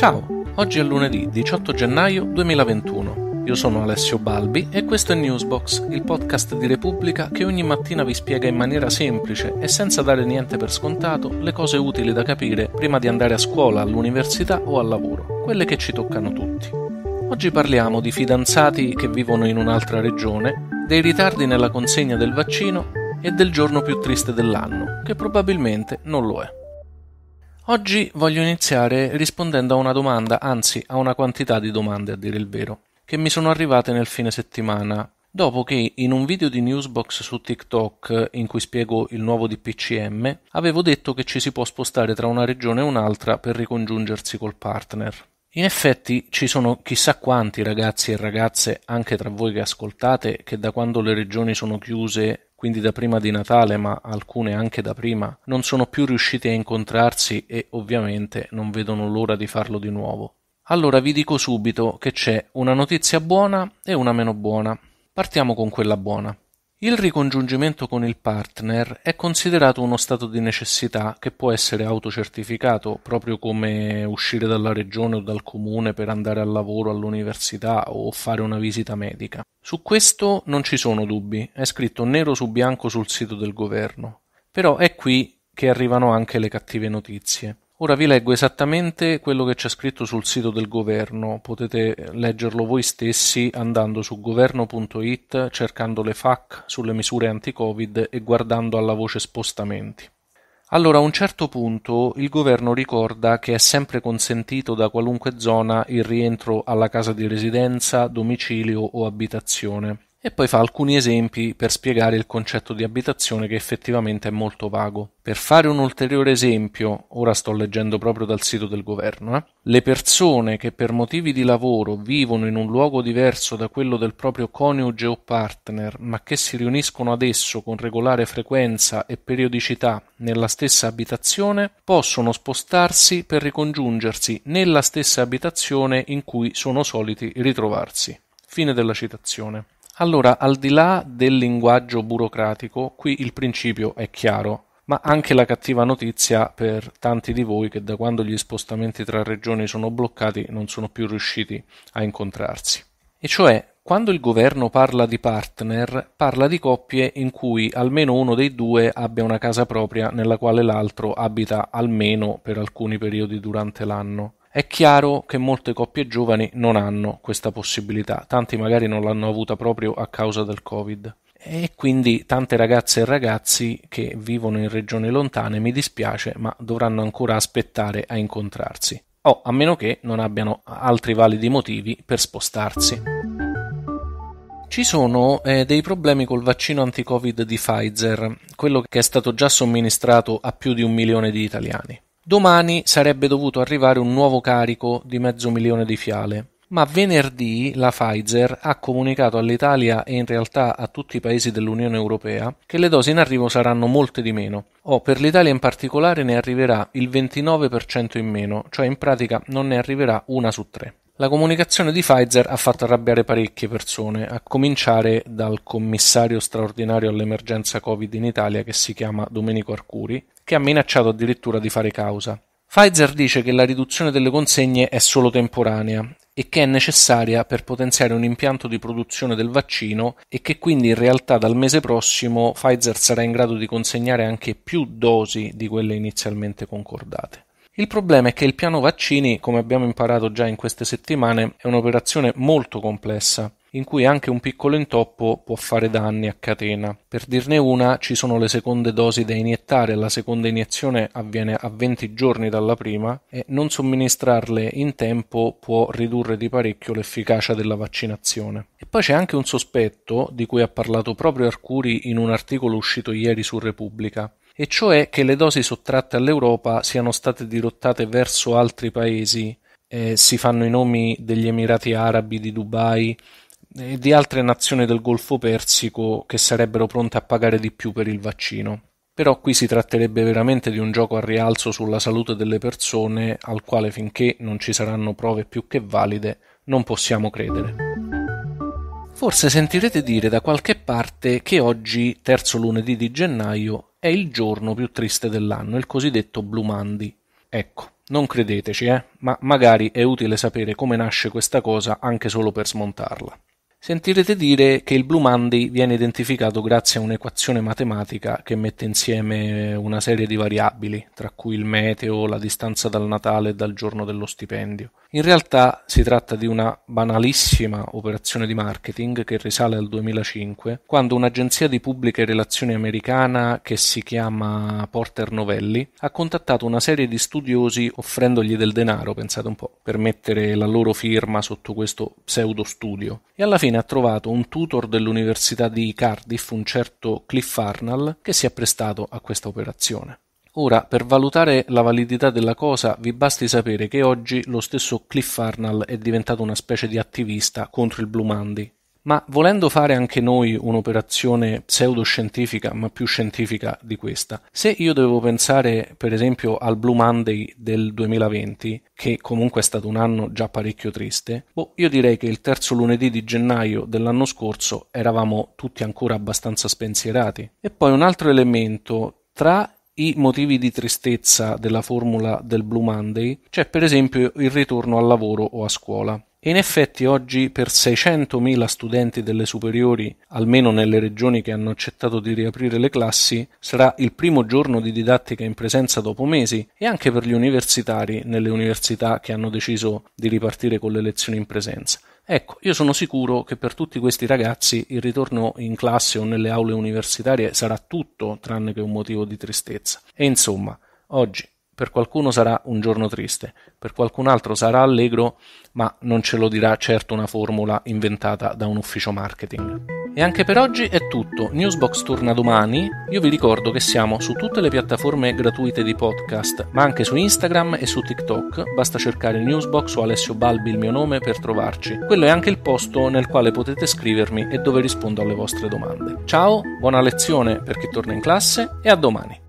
Ciao, oggi è lunedì 18 gennaio 2021. Io sono Alessio Balbi e questo è Newsbox, il podcast di Repubblica che ogni mattina vi spiega in maniera semplice e senza dare niente per scontato le cose utili da capire prima di andare a scuola, all'università o al lavoro, quelle che ci toccano tutti. Oggi parliamo di fidanzati che vivono in un'altra regione, dei ritardi nella consegna del vaccino e del giorno più triste dell'anno, che probabilmente non lo è. Oggi voglio iniziare rispondendo a una domanda, anzi a una quantità di domande a dire il vero, che mi sono arrivate nel fine settimana, dopo che in un video di Newsbox su TikTok in cui spiego il nuovo DPCM avevo detto che ci si può spostare tra una regione e un'altra per ricongiungersi col partner. In effetti ci sono chissà quanti ragazzi e ragazze anche tra voi che ascoltate che da quando le regioni sono chiuse, quindi da prima di Natale, ma alcune anche da prima, non sono più riusciti a incontrarsi e ovviamente non vedono l'ora di farlo di nuovo. Allora vi dico subito che c'è una notizia buona e una meno buona. Partiamo con quella buona. Il ricongiungimento con il partner è considerato uno stato di necessità che può essere autocertificato, proprio come uscire dalla regione o dal comune per andare al lavoro, all'università o fare una visita medica. Su questo non ci sono dubbi, è scritto nero su bianco sul sito del governo. Però è qui che arrivano anche le cattive notizie. Ora vi leggo esattamente quello che c'è scritto sul sito del governo, potete leggerlo voi stessi andando su governo.it, cercando le FAC sulle misure anti-Covid e guardando alla voce spostamenti. Allora, a un certo punto il governo ricorda che è sempre consentito da qualunque zona il rientro alla casa di residenza, domicilio o abitazione e poi fa alcuni esempi per spiegare il concetto di abitazione che effettivamente è molto vago. Per fare un ulteriore esempio, ora sto leggendo proprio dal sito del governo, eh, le persone che per motivi di lavoro vivono in un luogo diverso da quello del proprio coniuge o partner, ma che si riuniscono ad esso con regolare frequenza e periodicità nella stessa abitazione, possono spostarsi per ricongiungersi nella stessa abitazione in cui sono soliti ritrovarsi. Fine della citazione. Allora, al di là del linguaggio burocratico, qui il principio è chiaro, ma anche la cattiva notizia per tanti di voi che da quando gli spostamenti tra regioni sono bloccati non sono più riusciti a incontrarsi. E cioè, quando il governo parla di partner, parla di coppie in cui almeno uno dei due abbia una casa propria nella quale l'altro abita almeno per alcuni periodi durante l'anno. È chiaro che molte coppie giovani non hanno questa possibilità, tanti magari non l'hanno avuta proprio a causa del Covid. E quindi tante ragazze e ragazzi che vivono in regioni lontane, mi dispiace, ma dovranno ancora aspettare a incontrarsi, o oh, a meno che non abbiano altri validi motivi per spostarsi. Ci sono eh, dei problemi col vaccino anti-Covid di Pfizer, quello che è stato già somministrato a più di un milione di italiani. Domani sarebbe dovuto arrivare un nuovo carico di mezzo milione di fiale, ma venerdì la Pfizer ha comunicato all'Italia e in realtà a tutti i paesi dell'Unione Europea che le dosi in arrivo saranno molte di meno. O oh, per l'Italia in particolare ne arriverà il 29% in meno, cioè in pratica non ne arriverà una su tre. La comunicazione di Pfizer ha fatto arrabbiare parecchie persone, a cominciare dal commissario straordinario all'emergenza Covid in Italia che si chiama Domenico Arcuri, che ha minacciato addirittura di fare causa. Pfizer dice che la riduzione delle consegne è solo temporanea e che è necessaria per potenziare un impianto di produzione del vaccino e che quindi in realtà dal mese prossimo Pfizer sarà in grado di consegnare anche più dosi di quelle inizialmente concordate. Il problema è che il piano vaccini, come abbiamo imparato già in queste settimane, è un'operazione molto complessa in cui anche un piccolo intoppo può fare danni a catena. Per dirne una, ci sono le seconde dosi da iniettare, la seconda iniezione avviene a 20 giorni dalla prima e non somministrarle in tempo può ridurre di parecchio l'efficacia della vaccinazione. E poi c'è anche un sospetto, di cui ha parlato proprio Arcuri in un articolo uscito ieri su Repubblica, e cioè che le dosi sottratte all'Europa siano state dirottate verso altri paesi. Eh, si fanno i nomi degli Emirati Arabi, di Dubai e eh, di altre nazioni del Golfo Persico che sarebbero pronte a pagare di più per il vaccino. Però qui si tratterebbe veramente di un gioco a rialzo sulla salute delle persone al quale finché non ci saranno prove più che valide non possiamo credere. Forse sentirete dire da qualche parte che oggi, terzo lunedì di gennaio, è il giorno più triste dell'anno, il cosiddetto Blue Monday. Ecco, non credeteci, eh, ma magari è utile sapere come nasce questa cosa anche solo per smontarla sentirete dire che il Blue Monday viene identificato grazie a un'equazione matematica che mette insieme una serie di variabili, tra cui il meteo, la distanza dal Natale e dal giorno dello stipendio. In realtà si tratta di una banalissima operazione di marketing che risale al 2005, quando un'agenzia di pubbliche relazioni americana che si chiama Porter Novelli ha contattato una serie di studiosi offrendogli del denaro, pensate un po', per mettere la loro firma sotto questo pseudo studio. E alla fine Jane ha trovato un tutor dell'Università di Cardiff, un certo Cliff Arnall, che si è prestato a questa operazione. Ora, per valutare la validità della cosa, vi basti sapere che oggi lo stesso Cliff Arnall è diventato una specie di attivista contro il Blue Monday ma volendo fare anche noi un'operazione pseudoscientifica, ma più scientifica di questa, se io devo pensare per esempio al Blue Monday del 2020, che comunque è stato un anno già parecchio triste, boh, io direi che il terzo lunedì di gennaio dell'anno scorso eravamo tutti ancora abbastanza spensierati. E poi un altro elemento tra i motivi di tristezza della formula del Blue Monday, c'è cioè per esempio il ritorno al lavoro o a scuola. E in effetti oggi per 600.000 studenti delle superiori, almeno nelle regioni che hanno accettato di riaprire le classi, sarà il primo giorno di didattica in presenza dopo mesi e anche per gli universitari nelle università che hanno deciso di ripartire con le lezioni in presenza. Ecco, io sono sicuro che per tutti questi ragazzi il ritorno in classe o nelle aule universitarie sarà tutto tranne che un motivo di tristezza. E insomma, oggi per qualcuno sarà un giorno triste, per qualcun altro sarà allegro, ma non ce lo dirà certo una formula inventata da un ufficio marketing. E anche per oggi è tutto, Newsbox torna domani, io vi ricordo che siamo su tutte le piattaforme gratuite di podcast, ma anche su Instagram e su TikTok, basta cercare Newsbox o Alessio Balbi il mio nome per trovarci. Quello è anche il posto nel quale potete scrivermi e dove rispondo alle vostre domande. Ciao, buona lezione per chi torna in classe e a domani!